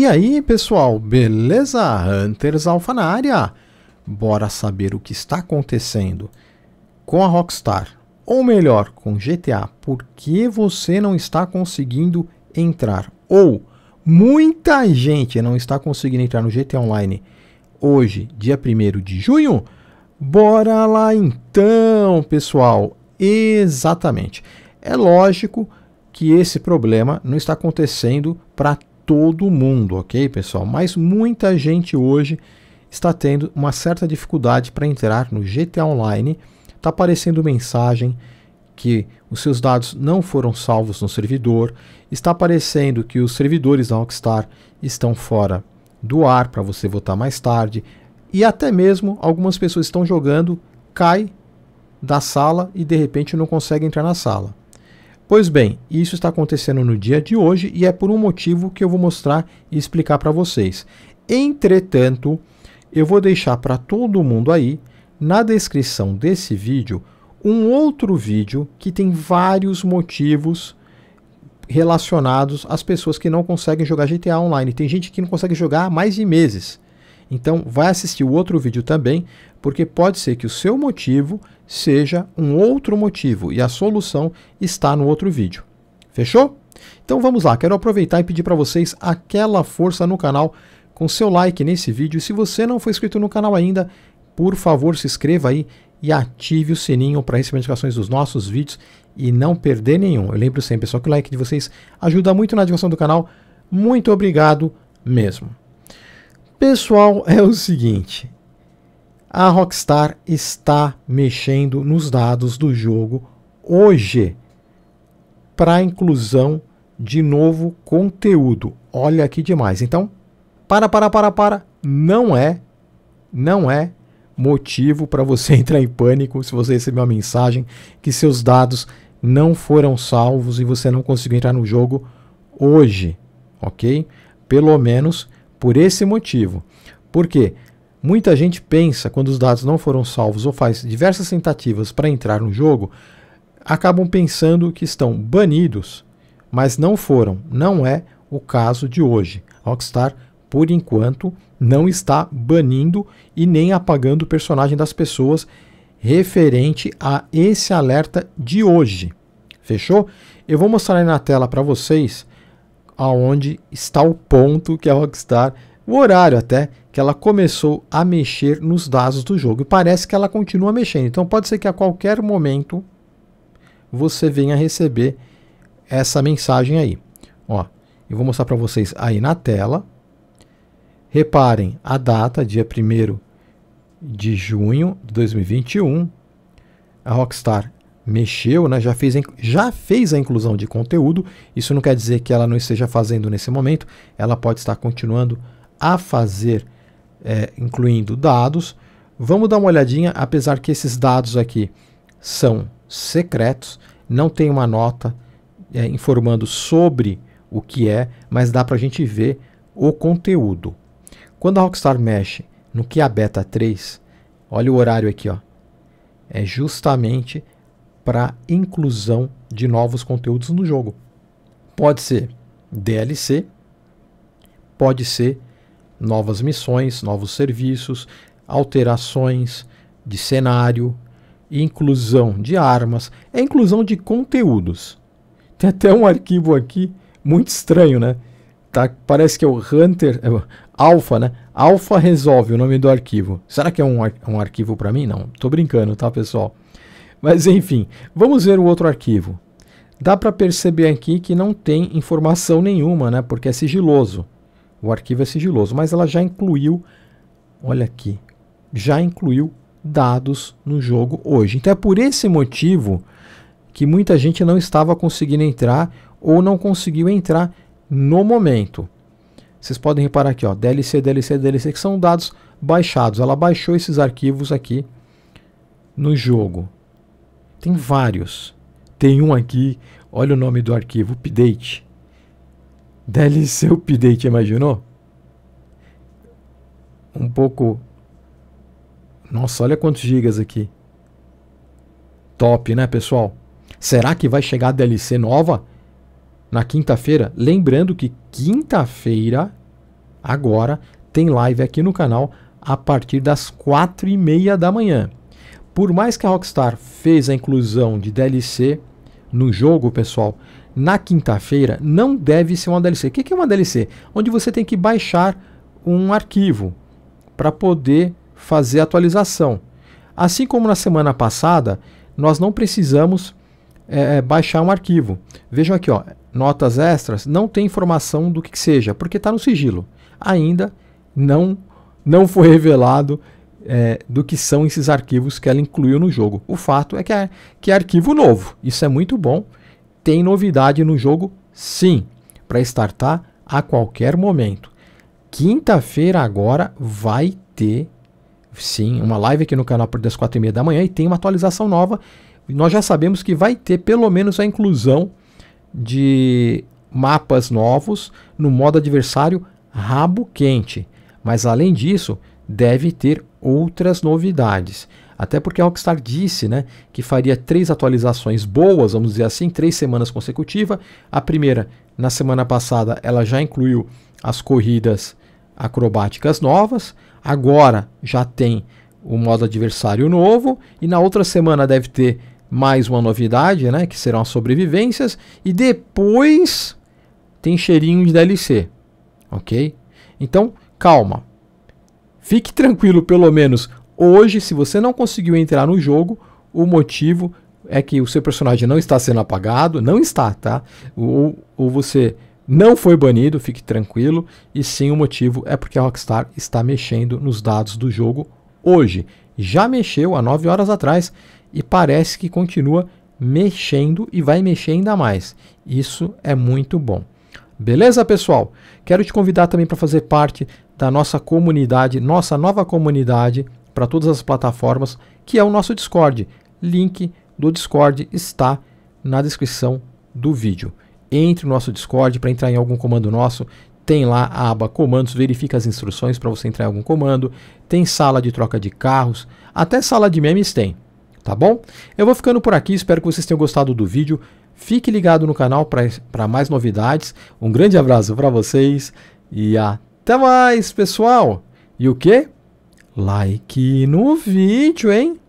E aí, pessoal, beleza? Hunters Alpha na área. Bora saber o que está acontecendo com a Rockstar, ou melhor, com GTA. Por que você não está conseguindo entrar? Ou muita gente não está conseguindo entrar no GTA Online hoje, dia 1 de junho? Bora lá então, pessoal. Exatamente. É lógico que esse problema não está acontecendo para todo mundo, ok, pessoal? Mas muita gente hoje está tendo uma certa dificuldade para entrar no GTA Online. Está aparecendo mensagem que os seus dados não foram salvos no servidor. Está aparecendo que os servidores da Rockstar estão fora do ar para você votar mais tarde. E até mesmo algumas pessoas estão jogando, cai da sala e de repente não consegue entrar na sala. Pois bem, isso está acontecendo no dia de hoje e é por um motivo que eu vou mostrar e explicar para vocês. Entretanto, eu vou deixar para todo mundo aí, na descrição desse vídeo, um outro vídeo que tem vários motivos relacionados às pessoas que não conseguem jogar GTA Online. Tem gente que não consegue jogar há mais de meses. Então, vai assistir o outro vídeo também, porque pode ser que o seu motivo seja um outro motivo e a solução está no outro vídeo. Fechou? Então vamos lá, quero aproveitar e pedir para vocês aquela força no canal com seu like nesse vídeo. E se você não foi inscrito no canal ainda, por favor se inscreva aí e ative o sininho para receber notificações dos nossos vídeos e não perder nenhum. Eu lembro sempre, pessoal, que o like de vocês ajuda muito na divulgação do canal. Muito obrigado mesmo. Pessoal, é o seguinte: a Rockstar está mexendo nos dados do jogo hoje para inclusão de novo conteúdo. Olha que demais. Então, para, para, para, para. Não é, não é motivo para você entrar em pânico se você receber uma mensagem que seus dados não foram salvos e você não conseguiu entrar no jogo hoje, ok? Pelo menos por esse motivo. Porque muita gente pensa, quando os dados não foram salvos ou faz diversas tentativas para entrar no jogo, acabam pensando que estão banidos, mas não foram. Não é o caso de hoje. Rockstar, por enquanto, não está banindo e nem apagando o personagem das pessoas referente a esse alerta de hoje. Fechou? Eu vou mostrar aí na tela para vocês aonde está o ponto que é a Rockstar, o horário até, que ela começou a mexer nos dados do jogo. E parece que ela continua mexendo. Então pode ser que a qualquer momento você venha receber essa mensagem aí. Ó, eu vou mostrar para vocês aí na tela. Reparem a data, dia 1 de junho de 2021. A Rockstar mexeu, né, já, fez, já fez a inclusão de conteúdo. Isso não quer dizer que ela não esteja fazendo nesse momento, ela pode estar continuando a fazer, é, incluindo dados. Vamos dar uma olhadinha, apesar que esses dados aqui são secretos, não tem uma nota é, informando sobre o que é, mas dá para a gente ver o conteúdo. Quando a Rockstar mexe no que a Beta 3, olha o horário aqui, ó, é justamente para inclusão de novos conteúdos no jogo. Pode ser DLC, pode ser novas missões, novos serviços, alterações de cenário, inclusão de armas, é inclusão de conteúdos. Tem até um arquivo aqui muito estranho, né? Tá, parece que é o Hunter é, Alpha, né? Alpha resolve o nome do arquivo. Será que é um, um arquivo para mim? Não, tô brincando, tá, pessoal? Mas enfim, vamos ver o outro arquivo. Dá para perceber aqui que não tem informação nenhuma, né? Porque é sigiloso. O arquivo é sigiloso, mas ela já incluiu, olha aqui, já incluiu dados no jogo hoje. Então é por esse motivo que muita gente não estava conseguindo entrar ou não conseguiu entrar no momento. Vocês podem reparar aqui, ó, DLC, DLC, DLC, que são dados baixados. Ela baixou esses arquivos aqui no jogo. Tem vários. Tem um aqui, olha o nome do arquivo, update. DLC update, imaginou? Um pouco. Nossa, olha quantos gigas aqui. Top, né, pessoal? Será que vai chegar a DLC nova na quinta-feira? Lembrando que quinta-feira, agora, tem live aqui no canal a partir das quatro e meia da manhã por mais que a Rockstar fez a inclusão de DLC no jogo, pessoal, na quinta-feira não deve ser uma DLC. O que é uma DLC? Onde você tem que baixar um arquivo para poder fazer atualização. Assim como na semana passada, nós não precisamos é, baixar um arquivo. Vejam aqui, ó, notas extras não tem informação do que, que seja, porque está no sigilo. Ainda não, não foi revelado é, do que são esses arquivos que ela incluiu no jogo. O fato é que é, que é arquivo novo, isso é muito bom. Tem novidade no jogo, sim, para startar a qualquer momento. Quinta-feira agora vai ter, sim, uma live aqui no canal das quatro e meia da manhã e tem uma atualização nova. Nós já sabemos que vai ter pelo menos a inclusão de mapas novos no modo adversário rabo quente. Mas além disso, deve ter outras novidades. Até porque a Rockstar disse né, que faria três atualizações boas, vamos dizer assim, três semanas consecutivas. A primeira, na semana passada, ela já incluiu as corridas acrobáticas novas. Agora já tem o modo adversário novo. E na outra semana deve ter mais uma novidade, né, que serão as sobrevivências. E depois tem cheirinho de DLC, ok? Então, calma, Fique tranquilo, pelo menos hoje, se você não conseguiu entrar no jogo, o motivo é que o seu personagem não está sendo apagado, não está, tá? Ou, ou você não foi banido, fique tranquilo, e sim o motivo é porque a Rockstar está mexendo nos dados do jogo hoje. Já mexeu há 9 horas atrás e parece que continua mexendo e vai mexer ainda mais. Isso é muito bom. Beleza, pessoal? Quero te convidar também para fazer parte da nossa comunidade, nossa nova comunidade para todas as plataformas, que é o nosso Discord. Link do Discord está na descrição do vídeo. Entre no nosso Discord para entrar em algum comando nosso. Tem lá a aba comandos, verifica as instruções para você entrar em algum comando. Tem sala de troca de carros, até sala de memes tem. Tá bom? Eu vou ficando por aqui, espero que vocês tenham gostado do vídeo. Fique ligado no canal para mais novidades. Um grande abraço para vocês e até mais, pessoal! E o que? Like no vídeo, hein?